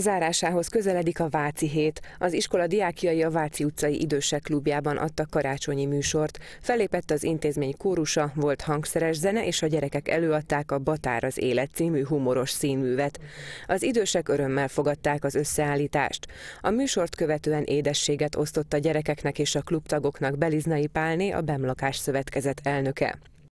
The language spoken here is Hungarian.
Zárásához közeledik a Váci hét. Az iskola diákjai a Váci utcai idősek klubjában adtak karácsonyi műsort. Felépett az intézmény kórusa, volt hangszeres zene, és a gyerekek előadták a Batár az élet című humoros színművet. Az idősek örömmel fogadták az összeállítást. A műsort követően édességet osztott a gyerekeknek és a klubtagoknak Beliznai Pálné, a Bemlakás Szövetkezet elnöke.